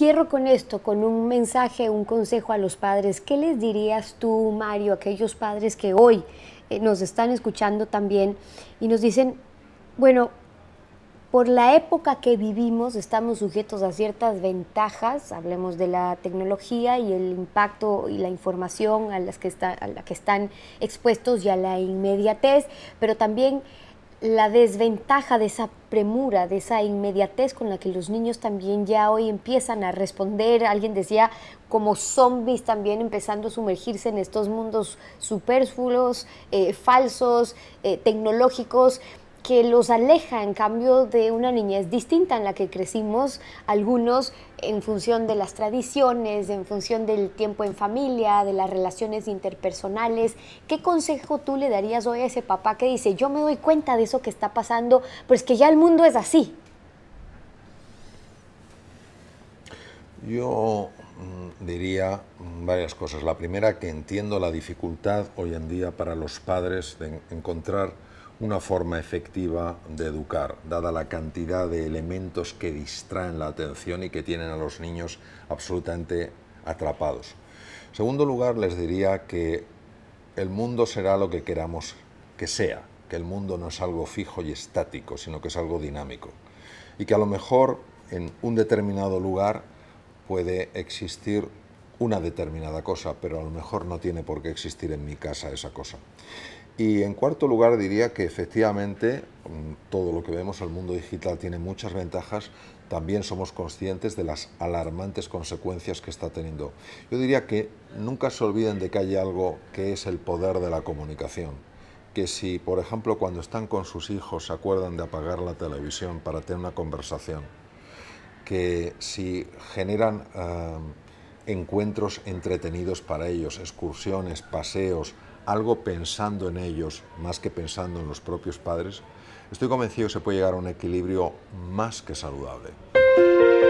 Cierro con esto, con un mensaje, un consejo a los padres. ¿Qué les dirías tú, Mario, a aquellos padres que hoy eh, nos están escuchando también y nos dicen, bueno, por la época que vivimos estamos sujetos a ciertas ventajas, hablemos de la tecnología y el impacto y la información a, las que la que están expuestos y a la inmediatez, pero también la desventaja de esa premura, de esa inmediatez con la que los niños también ya hoy empiezan a responder. Alguien decía, como zombies también empezando a sumergirse en estos mundos superfluos, eh, falsos, eh, tecnológicos que los aleja en cambio de una niñez distinta en la que crecimos algunos en función de las tradiciones, en función del tiempo en familia, de las relaciones interpersonales. ¿Qué consejo tú le darías hoy a ese papá que dice, yo me doy cuenta de eso que está pasando, pero es que ya el mundo es así? Yo mm, diría mm, varias cosas. La primera, que entiendo la dificultad hoy en día para los padres de encontrar una forma efectiva de educar, dada la cantidad de elementos que distraen la atención y que tienen a los niños absolutamente atrapados. En segundo lugar, les diría que el mundo será lo que queramos que sea, que el mundo no es algo fijo y estático, sino que es algo dinámico. Y que a lo mejor en un determinado lugar puede existir una determinada cosa, pero a lo mejor no tiene por qué existir en mi casa esa cosa. Y en cuarto lugar diría que efectivamente mm, todo lo que vemos, el mundo digital tiene muchas ventajas, también somos conscientes de las alarmantes consecuencias que está teniendo. Yo diría que nunca se olviden de que hay algo que es el poder de la comunicación que si, por ejemplo, cuando están con sus hijos se acuerdan de apagar la televisión para tener una conversación, que si generan eh, encuentros entretenidos para ellos, excursiones, paseos, algo pensando en ellos más que pensando en los propios padres, estoy convencido que se puede llegar a un equilibrio más que saludable.